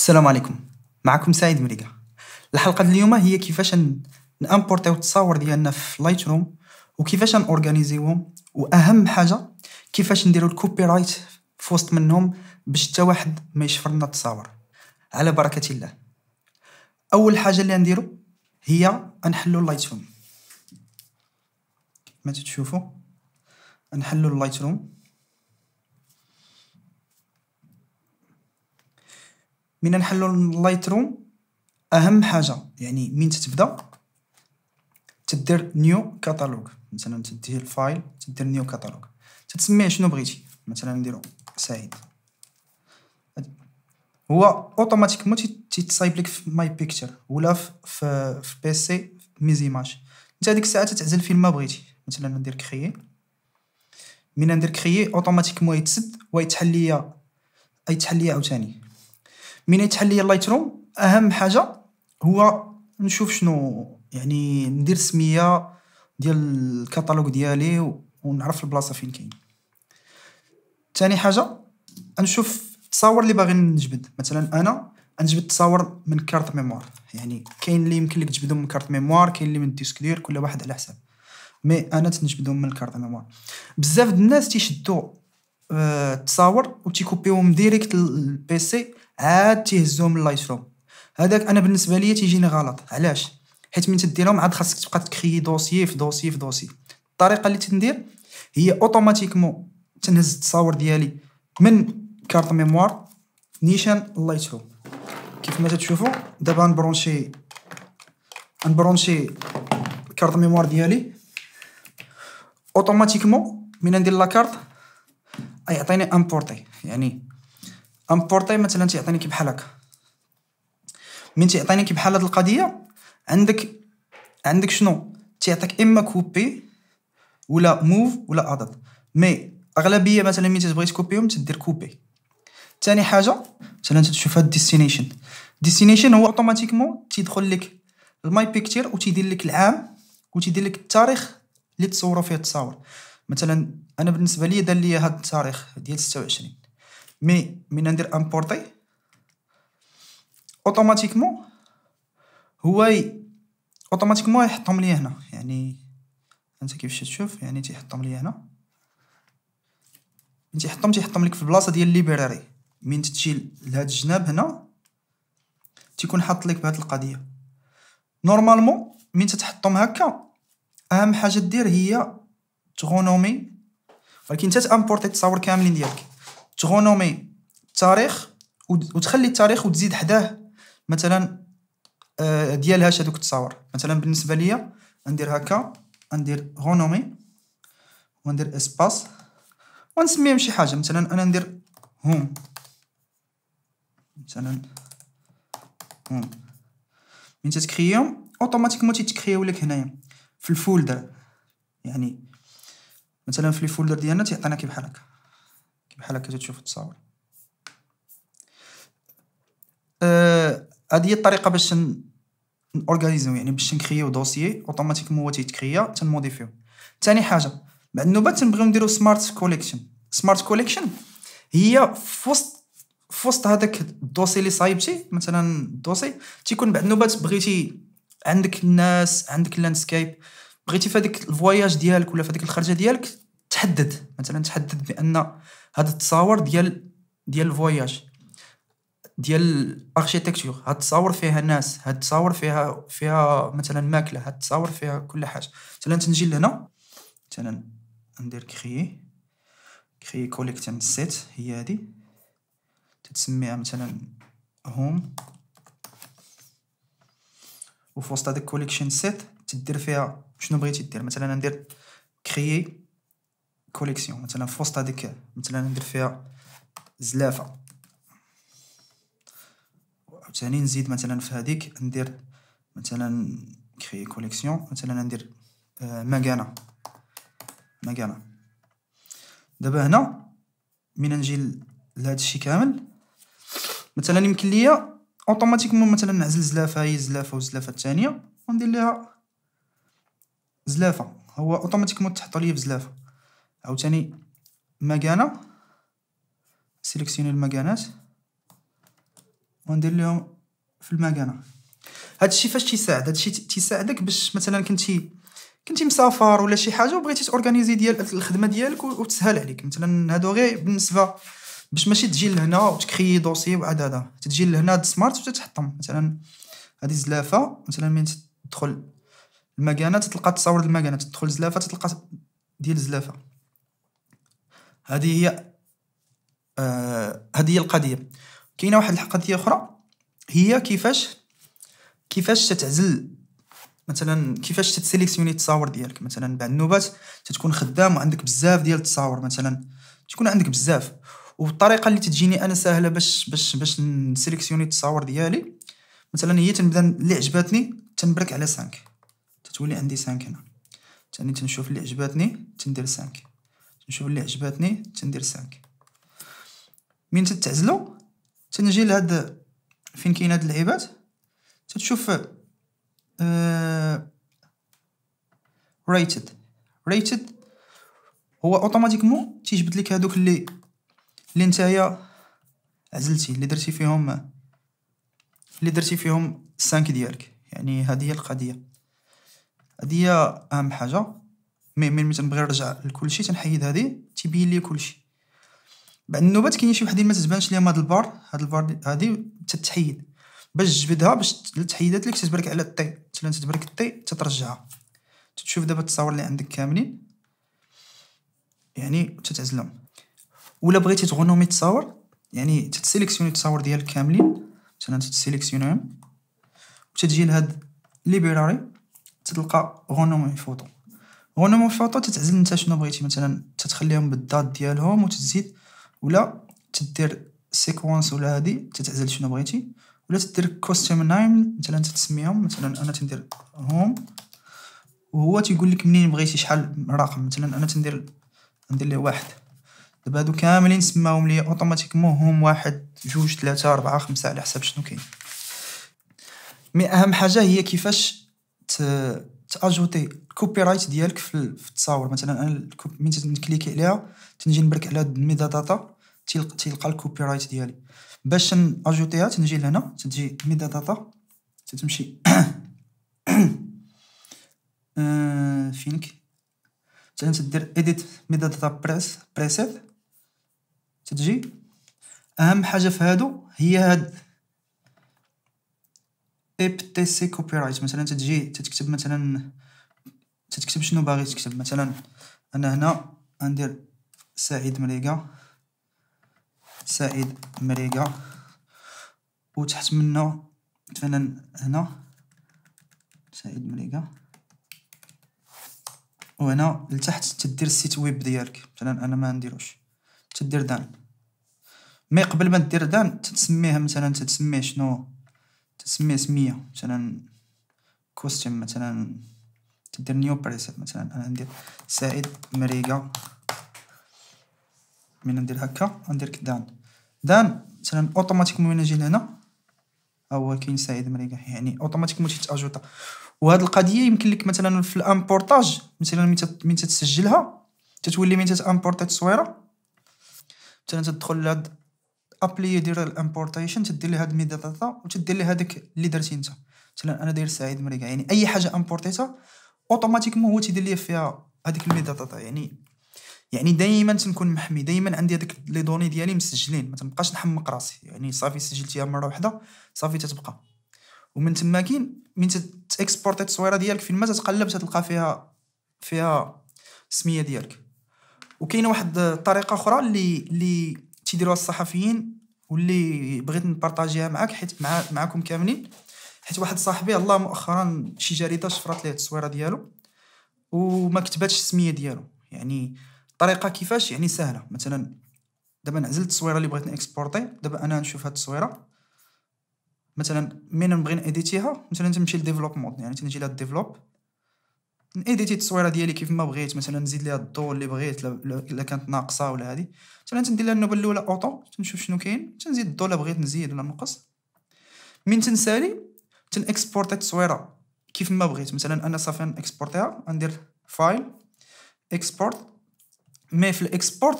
السلام عليكم معكم سعيد مريقة الحلقة اليوم هي كيفاش نامبورتيو التصاور ديالنا في لايت روم وكيفاش نورغانيزيوهم واهم حاجة كيفاش نديرو الكوبي رايت في وسط منهم باش حتى واحد ما يشفر لنا التصاور على بركة الله اول حاجة اللي نديرو هي نحلو اللايت روم كما تشوفوا نحلو اللايت روم من نحلو اللايت روم اهم حاجه يعني من تتبدا تدير نيو كاتالوج مثلا تدير الفايل تدير نيو كاتالوج تتسمي شنو بغيتي مثلا نديرو سعيد هو اوتوماتيكمون تيتصايب لك في ماي بيكتشر ولا في في, بي سي ميزي ماش انت هذيك الساعه تتعزل فين ما بغيتي مثلا ندير كريي من ندير كريي اوتوماتيكمون يتسد ويتحل ليا يتحل ليا عاوتاني من يتحل لي روم اهم حاجه هو نشوف شنو يعني ندير سميه ديال الكتالوج ديالي ونعرف البلاصه فين كاين ثاني حاجه نشوف التصاور اللي باغي نجبد مثلا انا نجبد التصاور من كارت ميموار يعني كاين اللي يمكن لك تجبدهم من كارت ميموار كاين اللي من الديسك دير كل واحد على حساب مي انا تنجبدهم من الكارت ميموار بزاف د الناس تيشدوا آه، تصاور وتيكوبيهم ديريكت سي عاد تيهزوهم لللايت روم هذاك انا بالنسبه ليا تيجيني غلط علاش حيت من تديرهم عاد خاصك تبقى تكري دوسي في دوسي في دوسي الطريقه اللي تندير هي اوتوماتيكمون تنهز التصاور ديالي من كارت ميموار نيشان اللايت روم كيف ما تشوفوا دابا نبرونشي نبرونشي كارت ميموار ديالي اوتوماتيكمون من ندير لاكارت يعطيني امبورتي يعني امبورتي مثلا تيعطيني كي بحال هكا من تيعطيني كي بحال هاد القضيه عندك عندك شنو تيعطيك اما كوبي ولا موف ولا ادت مي اغلبيه مثلا ملي تبغي تكوبيهم تدير كوبي ثاني حاجه مثلا تشوف هاد ديستينيشن ديستينيشن هو اوتوماتيكمون تيدخل لك الماي بيكتير وتيدير لك العام وتيدير لك التاريخ اللي تصوروا فيه التصاور مثلا انا بالنسبه لي دار لي هاد التاريخ ديال 26 مي من ندير امبورتي اوتوماتيكمون هو اوتوماتيكمون يحطهم لي هنا يعني انت كيفاش تشوف يعني تيحطهم لي هنا انت حطهم تيحطهم لك في البلاصه ديال ليبراري من تجي لهاد الجناب هنا تيكون حاط لك بهاد القضيه نورمالمون من تتحطهم هكا اهم حاجه دير هي تغونومي ولكن انت تامبورتي التصاور كاملين ديالك تغونومي التاريخ وتخلي التاريخ وتزيد حداه مثلا آه، ديال هاش هذوك التصاور مثلا بالنسبه ليا ندير هكا ندير غونومي وندير اسباس ونسميهم شي حاجه مثلا انا ندير هوم مثلا هوم من تتكريهم اوتوماتيكمون تيتكريو لك هنايا في الفولدر يعني مثلا في الفولدر ديالنا تيعطينا كي بحال هكا كي بحال هكا تشوف التصاور آه، هذه آه هي الطريقه باش نورغانيزيو يعني باش نكريو دوسيي اوتوماتيكمون هو تيتكريا تنموديفيو ثاني حاجه بعد النوبه تنبغيو نديرو سمارت كوليكشن سمارت كوليكشن هي في وسط هذاك الدوسي اللي صايبتي مثلا الدوسي تيكون بعد النوبات بغيتي عندك الناس عندك اللاندسكيب بغيتي في هذيك الفواياج ديالك ولا في هذيك الخرجه ديالك تحدد مثلا تحدد بان هاد التصاور ديال ديال الفواياج ديال الاركيتكتور هاد التصاور فيها ناس هاد التصاور فيها فيها مثلا ماكله هاد التصاور فيها كل حاجه مثلا تنجي لهنا مثلا ندير كري كري كوليكتن سيت هي هادي تتسميها مثلا هوم وفي وسط هذاك كوليكشن سيت تدير فيها شنو بغيتي دير مثلا ندير كريي كوليكسيون مثلا في وسط هذيك مثلا ندير فيها زلافه عاوتاني نزيد مثلا في هذيك ندير مثلا كريي كوليكسيون مثلا ندير آه، مكانه مكانه دابا هنا من نجي لهذا الشيء كامل مثلا يمكن ليا اوتوماتيكمون مثلا نعزل زلافه هي زلافه وزلافه الثانيه وندير ليها زلافه هو اوتوماتيكمون تحطو ليا في زلافه عاوتاني مكانه سيليكسيوني المكانات وندير لهم في المكانه هادشي فاش تيساعد هادشي تيساعدك باش مثلا كنتي كنتي مسافر ولا شي حاجه وبغيتي تورغانيزي ديال الخدمه ديالك وتسهل عليك مثلا هادو غير بالنسبه باش ماشي تجي لهنا وتكري دوسي وعاد هذا تجي لهنا سمارت وتتحطم مثلا هذه زلافه مثلا من تدخل المكانه تتلقى تصاور المكانه تدخل زلافه تتلقى ديال الزلافه هذه هي آه هذه هي القضيه كاينه واحد القضيه اخرى هي كيفاش كيفاش تتعزل مثلا كيفاش تتسيليكسيوني التصاور ديالك مثلا بعد النوبات تتكون خدام وعندك بزاف ديال التصاور مثلا تكون عندك بزاف والطريقه اللي تجيني انا سهله باش باش باش نسيليكسيوني التصاور ديالي مثلا هي تنبدا اللي عجباتني تنبرك على 5 تتولي عندي 5 هنا ثاني تنشوف اللي عجباتني تندير 5 تنشوف اللي عجباتني تندير 5 من تتعزلو تنجي لهاد فين كاين هاد اللعيبات تتشوف ريتد آه، ريتد هو اوتوماتيكمون تيجبد لك هادوك اللي اللي نتايا عزلتي اللي درتي فيهم اللي درتي فيهم 5 ديالك يعني هذه هي القضيه هذه هي اهم حاجه مي ملي تنبغي نرجع لكلشي تنحيد هذه تيبين لي كلشي بعد النوبات كاين شي وحدين ما تتبانش ليهم هاد البار هاد البار هادي تتحيد باش تجبدها باش تحيدات لك تتبرك على الطي مثلا تتبرك الطي تترجعها تشوف دابا التصاور اللي عندك كاملين يعني تتعزلهم ولا بغيتي تغنومي التصاور يعني تتسيليكسيوني التصاور ديالك كاملين مثلا تتسيليكسيونيهم وتتجي لهاد ليبراري تلقى غنم فوطو غنم فوطو تتعزل نتا شنو بغيتي مثلا تتخليهم بالدات ديالهم وتزيد ولا تدير سيكونس ولا هادي تتعزل شنو بغيتي ولا تدير كوستيم نايم مثلا تسميهم مثلا انا تندير هوم وهو تيقول لك منين بغيتي شحال رقم مثلا انا تندير ندير ليه واحد دابا هادو كاملين سماهم ليا اوتوماتيكمون هم واحد جوج ثلاثة أربعة خمسة على حساب شنو كاين مي اهم حاجة هي كيفاش تاجوتي الكوبي رايت ديالك في التصاور مثلا انا من تنكليكي عليها تنجي نبرك على الميدا داتا تلقى الكوبي رايت ديالي باش ناجوتيها تنجي لهنا تجي ميدا داتا تتمشي آه، فينك مثلا تدير اديت ميدا داتا بريس بريسيت تجي اهم حاجه في هادو هي هاد اي بي سي كوبي رايت مثلا تتجي تتكتب مثلا تتكتب شنو باغي تكتب مثلا انا هنا غندير سعيد مريقة سعيد مريقة وتحت منه مثلا هنا سعيد مريقة وهنا لتحت تدير السيت ويب ديالك مثلا انا ما نديروش تدير دان مي قبل ما دير دان تتسميها مثلا تتسميه شنو تسمية سمية مثلا كوستيم مثلا تدير نيو بريسيت مثلا انا ندير سعيد مريقة من ندير هكا ندير دان دان مثلا اوتوماتيك من نجي لهنا هو كاين سعيد مريقة يعني اوتوماتيك تيتاجوطا وهاد القضيه يمكن لك مثلا في الامبورتاج مثلا من تسجلها تتولي من تامبورتا التصويره مثلا تدخل لهاد ابلي يدير الامبورتيشن تدير لي هاد الميدا داتا وتدير لي هذاك اللي درتي انت مثلا انا داير سعيد مريكا يعني اي حاجه امبورتيتها اوتوماتيكمون هو تيدير لي فيها هذيك الميدا داتا يعني يعني دائما تنكون محمي دائما عندي هذيك لي دوني ديالي مسجلين ما تنبقاش نحمق راسي يعني صافي سجلتيها مره واحده صافي تتبقى ومن تما كاين من تاكسبورتي التصويره ديالك فين ما تتقلب تتلقى فيها فيها السميه ديالك وكاينه واحد الطريقه اخرى اللي اللي تيديروها الصحفيين واللي بغيت نبارطاجيها معاك حيت مع معاكم كاملين حيت واحد صاحبي الله مؤخرا شي جريده شفرات ليه التصويره ديالو وما كتباتش السميه ديالو يعني الطريقه كيفاش يعني سهله مثلا دابا نعزل التصويره اللي بغيت نكسبورتي دابا انا نشوف هاد التصويره مثلا من نبغي نديتيها مثلا تمشي لديفلوبمون يعني تنجي لها الديفلوب ايديتي التصويره ديالي كيف ما بغيت مثلا نزيد ليها الضوء اللي بغيت الا كانت ناقصه ولا هذه مثلا تندير لها النوبه الاولى اوطو تنشوف شنو كاين تنزيد الضوء الا بغيت نزيد ولا نقص من تنسالي تن تنكسبورت التصويره كيف ما بغيت مثلا انا صافي نكسبورتيها ندير فايل اكسبورت مي في الاكسبورت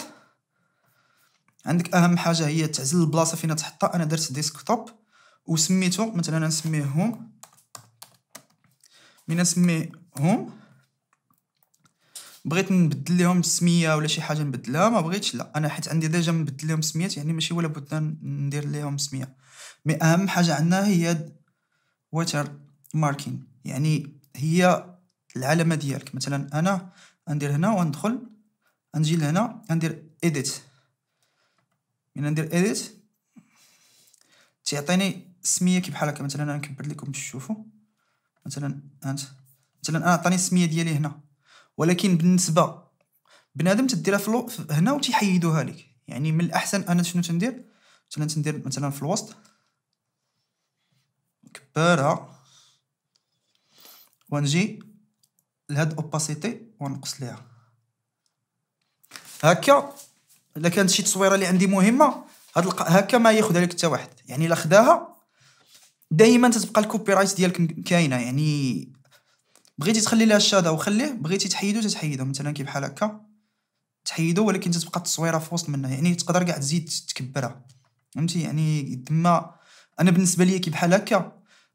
عندك اهم حاجه هي تعزل البلاصه فين تحطها انا درت ديسكتوب وسميتو مثلا نسميه هوم من نسميه هوم بغيت نبدل لهم السميه ولا شي حاجه نبدلها ما بغيتش لا انا حيت عندي ديجا نبدل لهم سميات يعني ماشي ولا بد ندير لهم سميه مي اهم حاجه عندنا هي واتر ماركين يعني هي العلامه ديالك مثلا انا ندير هنا وندخل نجي لهنا ندير اديت من ندير اديت تيعطيني سميه كي بحال هكا مثلا انا نكبر لكم باش تشوفوا مثلا انت مثلا انا عطاني السميه ديالي هنا ولكن بالنسبه بنادم تديرها في هنا وتيحيدوها لك يعني من الاحسن انا شنو تندير مثلا تندير مثلا في الوسط كبارها ونجي لهاد اوباسيتي ونقص ليها هكا الا كانت شي تصويره اللي عندي مهمه هاد الق... هكا ما ياخذها لك حتى واحد يعني الا خداها دائما تتبقى الكوبي رايت ديالك كاينه يعني بغيتي تخلي لها الشادو خليه بغيتي تحيدو تتحيدو مثلا كي بحال هكا تحيدو ولكن تتبقى التصويره في وسط منها يعني تقدر كاع تزيد تكبرها فهمتي يعني تما انا بالنسبه ليا كي بحال هكا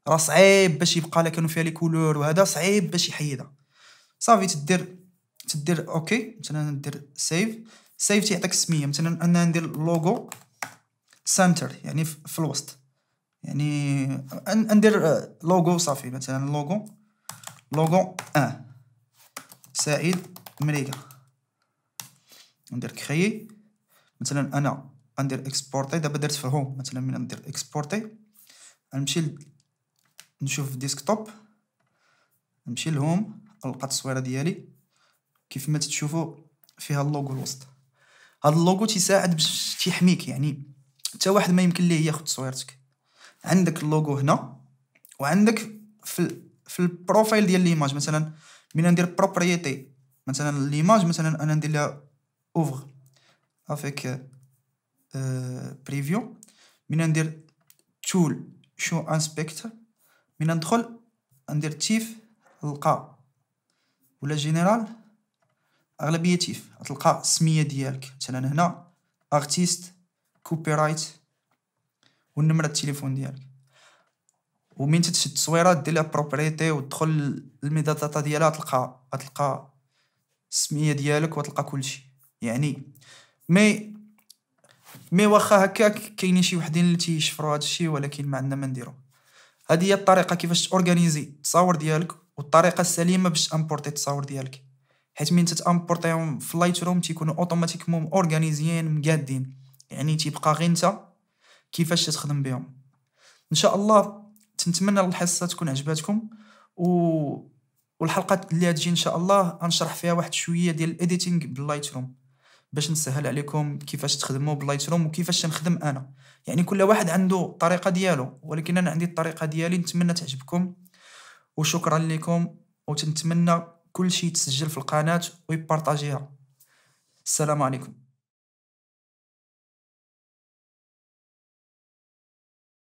راه صعيب باش يبقى لها كانوا فيها لي كولور وهذا صعيب باش يحيدها صافي تدير تدير اوكي مثلا ندير سيف سيف تيعطيك السميه مثلا انا ندير لوغو سنتر يعني في الوسط يعني ندير لوغو صافي مثلا لوغو لوغون 1 سعيد امريكا ندير كخي مثلا انا ندير اكسبورتي دابا درت فهو مثلا من ندير اكسبورتي نمشي نشوف ديسكتوب نمشي لهوم نلقى التصويره ديالي كيف ما تشوفوا فيها اللوغو الوسط هاد اللوغو تيساعد باش تيحميك يعني حتى واحد ما يمكن ليه ياخد تصويرتك عندك اللوغو هنا وعندك في في البروفايل ديال ليماج مثلا من ندير بروبريتي مثلا ليماج مثلا انا ندير لها اوفر افيك بريفيو من ندير تول شو انسبكت من ندخل ندير تيف القا ولا جينيرال اغلبيه تيف تلقى السميه ديالك مثلا هنا ارتيست كوبي رايت والنمره التليفون ديالك ومين تتشد التصويره دير لها بروبريتي وتدخل للميدا داتا ديالها تلقى تلقى السميه ديالك وتلقى كلشي يعني مي مي واخا هكاك كاينين شي وحدين اللي تيشفروا هذا الشيء ولكن ما عندنا ما نديرو هذه هي الطريقه كيفاش تورغانيزي التصاور ديالك والطريقه السليمه باش امبورتي التصاور ديالك حيت من تتامبورتيهم في اللايت روم تيكونوا اوتوماتيكمون اورغانيزيين مقادين يعني تيبقى غير انت كيفاش تخدم بهم ان شاء الله نتمنى الحصه تكون عجباتكم و والحلقه اللي غتجي ان شاء الله غنشرح فيها واحد شويه ديال الايديتينغ باللايت روم باش نسهل عليكم كيفاش تخدموا باللايت روم وكيفاش نخدم انا يعني كل واحد عنده طريقه ديالو ولكن انا عندي الطريقه ديالي نتمنى تعجبكم وشكرا لكم وتنتمنى كل شيء يتسجل في القناه ويبارطاجيها السلام عليكم